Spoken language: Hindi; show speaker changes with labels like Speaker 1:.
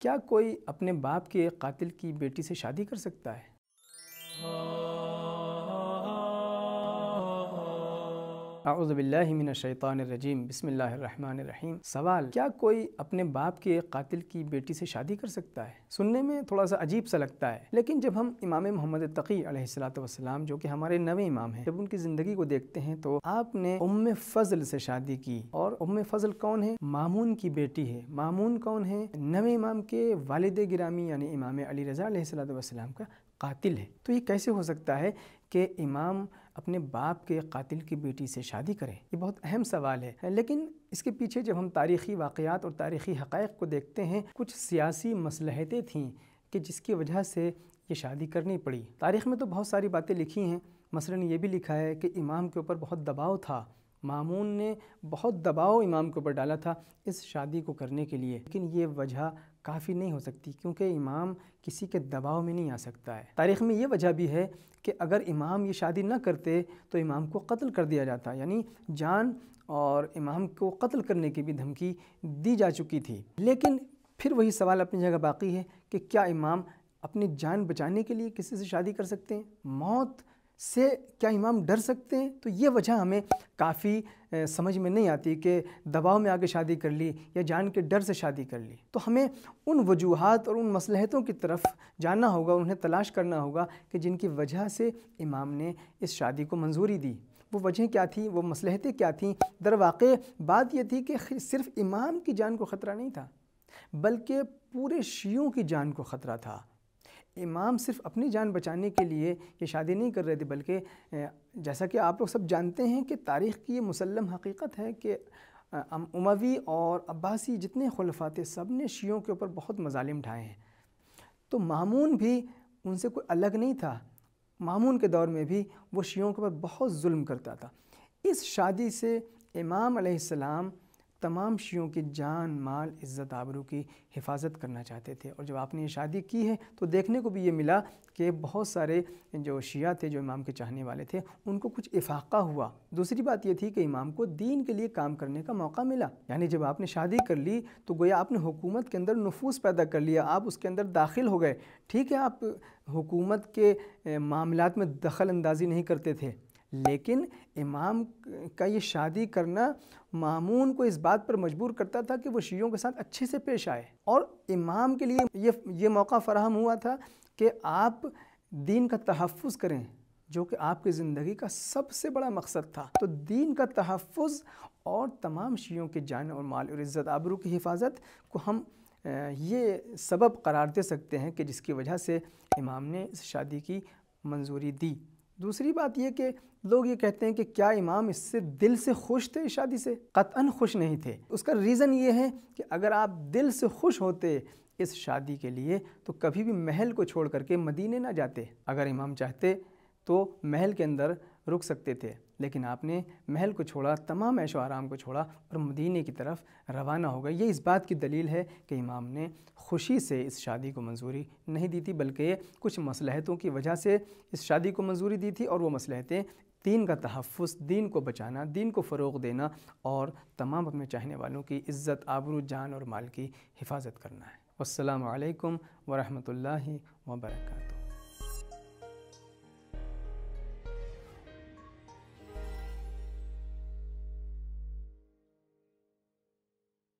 Speaker 1: क्या कोई अपने बाप के कातिल की बेटी से शादी कर सकता है आउज़बिल्लिमिनशैतरजीम बसमीम सवाल क्या कोई अपने बाप के कातिल की बेटी से शादी कर सकता है सुनने में थोड़ा सा अजीब सा लगता है लेकिन जब हम इमाम मोहम्मद तकी वसलाम जो कि हमारे नवे इमाम हैं जब उनकी ज़िंदगी को देखते हैं तो आपने उम फ़जल से शादी की और उम फ़जल कौन है मामून की बेटी है मामून कौन है नवे इमाम के वालद गिरामी यानी इमाम अली रजा सलाम का कातिल है तो ये कैसे हो सकता है कि इमाम अपने बाप के कातिल की बेटी से शादी करें ये बहुत अहम सवाल है लेकिन इसके पीछे जब हम तारीख़ी वाक़ात और तारीख़ी हक़ को देखते हैं कुछ सियासी मसलहतें थीं कि जिसकी वजह से ये शादी करनी पड़ी तारीख़ में तो बहुत सारी बातें लिखी हैं मसलन ये भी लिखा है कि इमाम के ऊपर बहुत दबाव था मामून ने बहुत दबाव इमाम के ऊपर डाला था इस शादी को करने के लिए लेकिन ये वजह काफ़ी नहीं हो सकती क्योंकि इमाम किसी के दबाव में नहीं आ सकता है तारीख़ में ये वजह भी है कि अगर इमाम ये शादी न करते तो इमाम को कत्ल कर दिया जाता यानी जान और इमाम को कत्ल करने की भी धमकी दी जा चुकी थी लेकिन फिर वही सवाल अपनी जगह बाकी है कि क्या इमाम अपनी जान बचाने के लिए किसी से शादी कर सकते हैं मौत से क्या इमाम डर सकते हैं तो ये वजह हमें काफ़ी समझ में नहीं आती कि दबाव में आके शादी कर ली या जान के डर से शादी कर ली तो हमें उन वजूहत और उन मसलहतों की तरफ जाना होगा उन्हें तलाश करना होगा कि जिनकी वजह से इमाम ने इस शादी को मंजूरी दी वो वजह क्या थी वो मसलहतें क्या थीं दरवाक़े बात यह थी कि सिर्फ़ इमाम की जान को ख़तरा नहीं था बल्कि पूरे शीयों की जान को ख़तरा था इमाम सिर्फ अपनी जान बचाने के लिए ये शादी नहीं कर रहे थे बल्कि जैसा कि आप लोग सब जानते हैं कि तारीख़ की ये मुसलम हकीकत है कि उमवी और अब्बासी जितने खलफा थे सब ने शीयों के ऊपर बहुत मजालिम ढाए हैं तो मामून भी उनसे कोई अलग नहीं था मामून के दौर में भी वो शीयों के ऊपर बहुत जुल्म करता था इस शादी से इमाम तमाम शियों की जान माल इज़्ज़त आबरू की हिफाजत करना चाहते थे और जब आपने ये शादी की है तो देखने को भी ये मिला कि बहुत सारे जो शिया थे जो इमाम के चाहने वाले थे उनको कुछ इफाक़ा हुआ दूसरी बात ये थी कि इमाम को दीन के लिए काम करने का मौका मिला यानी जब आपने शादी कर ली तो गोया आपने हुकूमत के अंदर नफूस पैदा कर लिया आप उसके अंदर दाखिल हो गए ठीक है आप हुकूमत के मामला में दखल अंदाजी नहीं करते थे लेकिन इमाम का ये शादी करना मामून को इस बात पर मजबूर करता था कि वो शीयों के साथ अच्छे से पेश आए और इमाम के लिए ये ये मौका फराहम हुआ था कि आप दीन का तहफ़ करें जो कि आपकी ज़िंदगी का सबसे बड़ा मकसद था तो दीन का तहफ़ और तमाम शीयों के जान और माल और इज़्ज़त आबरू की हिफाजत को हम ये सबब करार दे सकते हैं कि जिसकी वजह से इमाम ने इस शादी की मंजूरी दी दूसरी बात यह कि लोग ये कहते हैं कि क्या इमाम इससे दिल से खुश थे शादी से कतअन खुश नहीं थे उसका रीज़न ये है कि अगर आप दिल से खुश होते इस शादी के लिए तो कभी भी महल को छोड़ करके मदीने ना जाते अगर इमाम चाहते तो महल के अंदर रुक सकते थे लेकिन आपने महल को छोड़ा तमाम ऐशो आराम को छोड़ा और मदीने की तरफ रवाना हो गए ये इस बात की दलील है कि इमाम ने खुशी से इस शादी को मंजूरी नहीं दी थी बल्कि कुछ मसलहतों की वजह से इस शादी को मंजूरी दी थी और वो मसलहतें दीन का तहफ़ दीन को बचाना दीन को फ़रोग देना और तमाम अपने चाहने वालों की इज़्ज़त आबरू जान और माल की हिफाजत करना है असलकम वरहमल वर्का